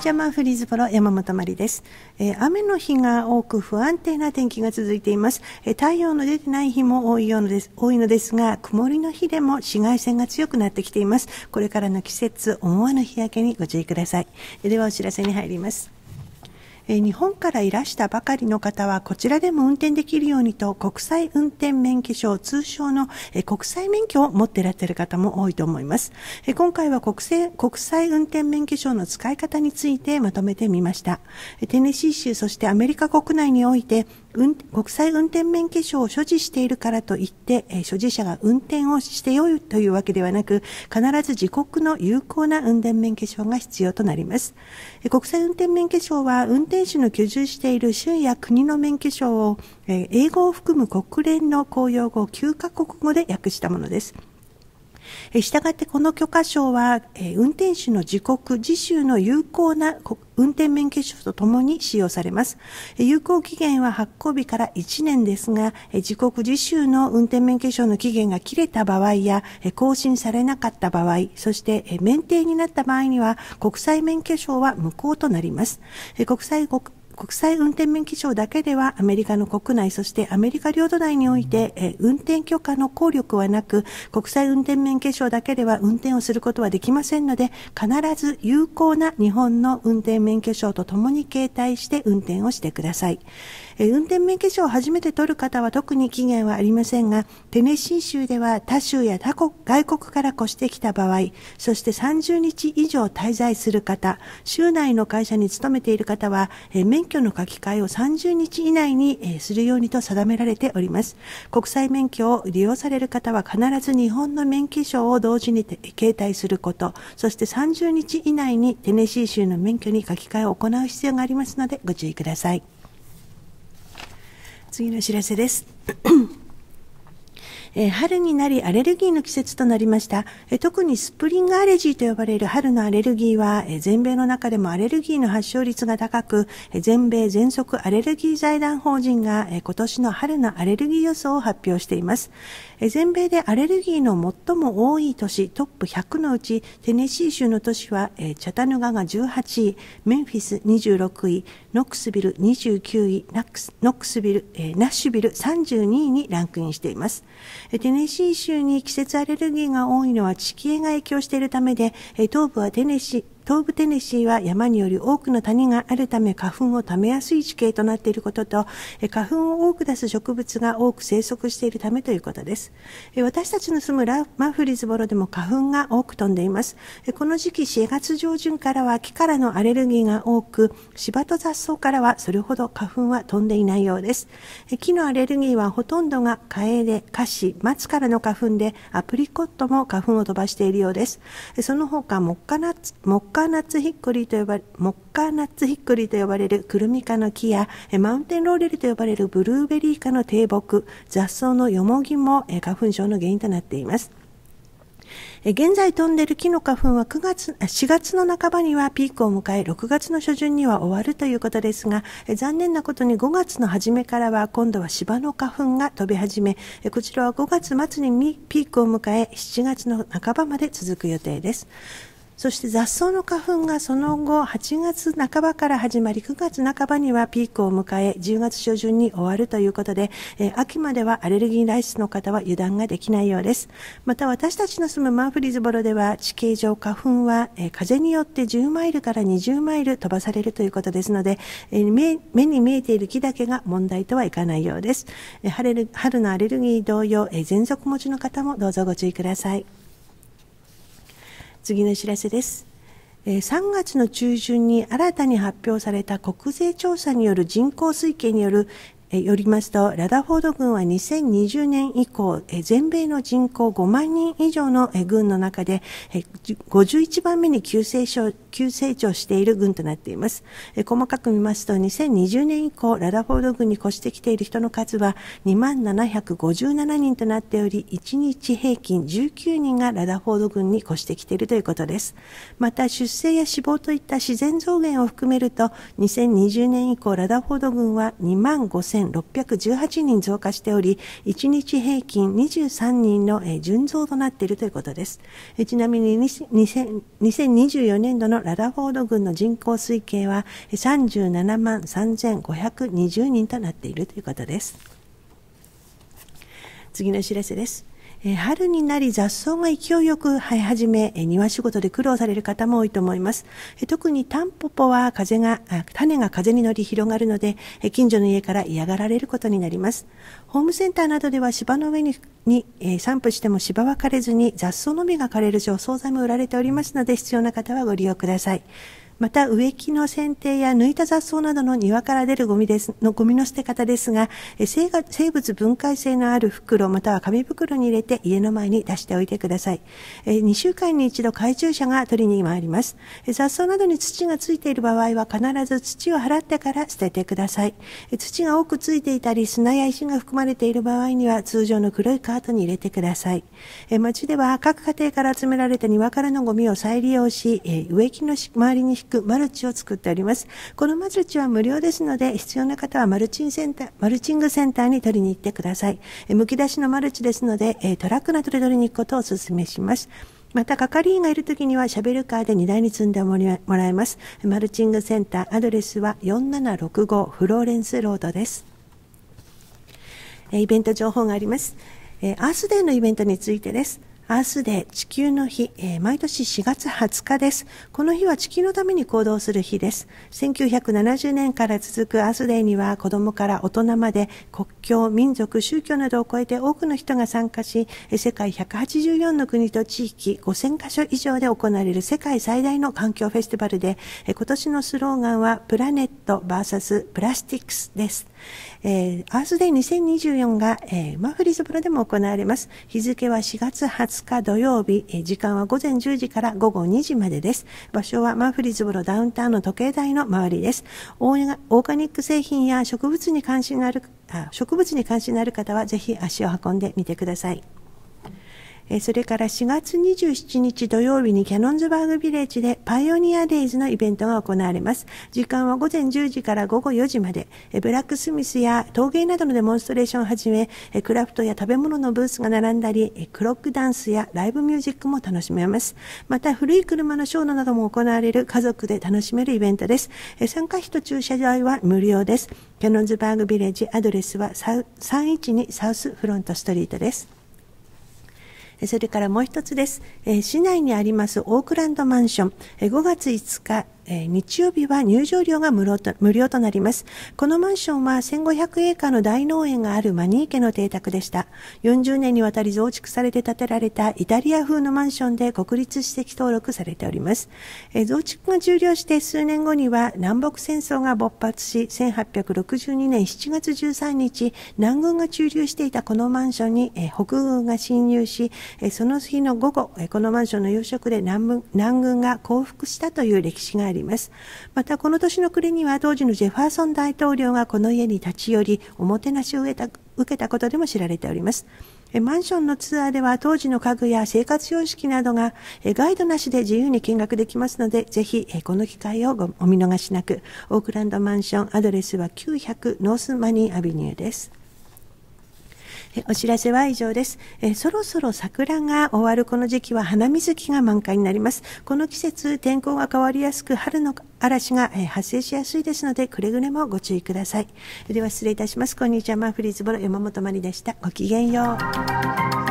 ちはマンフリーズプロ山本まりです、えー、雨の日が多く不安定な天気が続いています、えー、太陽の出てない日も多いようです多いのですが曇りの日でも紫外線が強くなってきていますこれからの季節思わぬ日焼けにご注意ください、えー、ではお知らせに入りますえ日本からいらしたばかりの方はこちらでも運転できるようにと国際運転免許証通称の、え国際免許を持ってらっしゃる方も多いと思います、え今回は国際国際運転免許証の使い方についてまとめてみましたテネシー州そしてアメリカ国内において国際運転免許証を所持しているからといって、えー、所持者が運転をしてよいというわけではなく、必ず自国の有効な運転免許証が必要となります。えー、国際運転免許証は、運転手の居住している州や国の免許証を、えー、英語を含む国連の公用語9カ国語で訳したものです。したがってこの許可証は運転手の自国自習の有効な運転免許証とともに使用されます有効期限は発行日から1年ですが自国自習の運転免許証の期限が切れた場合や更新されなかった場合そして免停になった場合には国際免許証は無効となります国際国際運転免許証だけではアメリカの国内そしてアメリカ領土内において、え運転許可の効力はなく国際運転免許証だけでは運転をすることはできませんので必ず有効な日本の運転免許証とともに携帯して運転をしてください。え運転免許証を初めて取る方は特に期限はありませんが、テネシー州では他州や他国外国から越してきた場合、そして30日以上滞在する方、州内の会社に勤めている方は、え免許の書き換えを30日以内に、えするようにと定められております。国際免許を利用される方は必ず日本の免許証を同時に携帯すること、そして30日以内にテネシー州の免許に書き換えを行う必要がありますのでご注意ください。次の知らせですえ春になりアレルギーの季節となりました、え特にスプリングアレジーと呼ばれる春のアレルギーは、え全米の中でもアレルギーの発症率が高く、え全米全速アレルギー財団法人が、え今年の春のアレルギー予想を発表しています、え全米でアレルギーの最も多い都市トップ100のうちテネシー州の都市は、えチャタヌガが18位メンフィス26位ノックスビル29位ナックスノックスビル、えナッシュビル32位にランクインしています。テネシー州に季節アレルギーが多いのは地形が影響しているためで、東部はテネシー、東部テネシーは山により多くの谷があるため花粉を溜めやすい地形となっていることと、花粉を多く出す植物が多く生息しているためということです。私たちの住むラマフリズボロでも花粉が多く飛んでいます。この時期4月上旬からは木からのアレルギーが多く、芝と雑草からはそれほど花粉は飛んでいないようです。木のアレルギーはほとんどがカエデ、カシ、松からの花粉で、アプリコットも花粉を飛ばしているようです。その他、木下ナッツ、木下カナッツヒッコリーと呼ばれ、モッカナッツヒッコリーと呼ばれるクルミ科の木や、マウンテンローレルと呼ばれるブルーベリー科の低木、雑草のよもぎも花粉症の原因となっています。現在飛んでいる木の花粉は9月、4月の半ばにはピークを迎え、6月の初旬には終わるということですが、残念なことに5月の初めからは今度は芝の花粉が飛び始め、こちらは5月末にピークを迎え、7月の半ばまで続く予定です。そして雑草の花粉がその後8月半ばから始まり9月半ばにはピークを迎え10月初旬に終わるということで、えー、秋まではアレルギー外出の方は油断ができないようですまた私たちの住むマンフリーズボロでは地形上花粉は、えー、風によって10マイルから20マイル飛ばされるということですので、えー、目目に見えている木だけが問題とはいかないようです、えー、春のアレルギー同様、えー、喘息持ちの方もどうぞご注意ください次の知らせです。3月の中旬に新たに発表された国税調査による人口推計によるよりますと、ラダフォード軍は2020年以降、全米の人口5万人以上の軍の中で、51番目に急成長急成長している軍となっています。細かく見ますと、2020年以降、ラダフォード軍に越してきている人の数は2757人となっており、1日平均19人がラダフォード軍に越してきているということです。また、出生や死亡といった自然増減を含めると、2020年以降、ラダフォード軍は2万5000 4618人増加しており、1日平均23人の純増となっているということです。ちなみに2024年度のラダフォード郡の人口推計は37万3520人となっているということです。次の知らせです。春になり雑草が勢いよく生え始め、庭仕事で苦労される方も多いと思います。特にタンポポは風が、種が風に乗り広がるので、近所の家から嫌がられることになります。ホームセンターなどでは芝の上にに、散布しても芝は枯れずに雑草のみが枯れる除草剤も売られておりますので必要な方はご利用ください。また植木の剪定や抜いた雑草などの庭から出るゴミですのゴミの捨て方ですが生が生物分解性のある袋または紙袋に入れて家の前に出しておいてください2週間に一度懐中者が取りに回ります雑草などに土がついている場合は必ず土を払ってから捨ててください土が多くついていたり砂や石が含まれている場合には通常の黒いカートに入れてください町では各家庭から集められた庭からのゴミを再利用し植木の周りに引っくマルチを作っております。このマルチは無料ですので、必要な方はマルチンセンター、マルチングセンターに取りに行ってください。えむき出しのマルチですので、えトラックなどで取りに行くことをお勧めします。また、係員がいるときには、喋るカーで荷台に積んでもらえます。マルチングセンター、アドレスは4765フローレンスロードです。イベント情報があります。アースデーのイベントについてです。アースデー地球の日、えー、毎年4月20日です。この日は地球のために行動する日です。1970年から続くアースデーには子供から大人まで国境、民族、宗教などを超えて多くの人が参加し、世界184の国と地域5000カ所以上で行われる世界最大の環境フェスティバルで、今年のスローガンはプラネット VS プラスティックスです。えー、アースデイ2024が、えー、マフリズプロでも行われます。日付は4月20日土曜日、えー、時間は午前10時から午後2時までです。場所はマフリズプロダウンタウンの時計台の周りです。オーガニック製品や植物に関心のあるあ植物に関心のある方はぜひ足を運んでみてください。それから4月27日土曜日にキャノンズバーグビレッジでパイオニアデイズのイベントが行われます。時間は午前10時から午後4時まで、ブラックスミスや陶芸などのデモンストレーションをはじめ、クラフトや食べ物のブースが並んだり、クロックダンスやライブミュージックも楽しめます。また、古い車のショーなども行われる家族で楽しめるイベントです。参加費と駐車代は無料です。キャノンズバーグビレッジアドレスは312サウスフロントストリートです。それからもう一つです。市内にありますオークランドマンション、5月5日えー、日曜日は入場料が無料と無料となります。このマンションは1500エーカーの大農園があるマニー家の邸宅でした。40年にわたり増築されて建てられたイタリア風のマンションで国立史跡登録されております。えー、増築が終了して数年後には南北戦争が勃発し、1862年7月13日、南軍が駐留していたこのマンションに、えー、北軍が侵入し、えー、その日の午後、えー、このマンションの夕食で南軍南軍が降伏したという歴史があります。りますまたこの年の暮れには当時のジェファーソン大統領がこの家に立ち寄りおもてなしを受けた受けたことでも知られておりますマンションのツアーでは当時の家具や生活様式などがガイドなしで自由に見学できますので、ぜひこの機会をお見逃しなく。オークランドマンションアドレスは900ノースマニーアビニューです。お知らせは以上ですえ。そろそろ桜が終わるこの時期は花水木が満開になります。この季節、天候が変わりやすく、春の嵐が発生しやすいですので、くれぐれもご注意ください。では失礼いたします。こんにちは。マンフリーズボロ山本まりでした。ごきげんよう。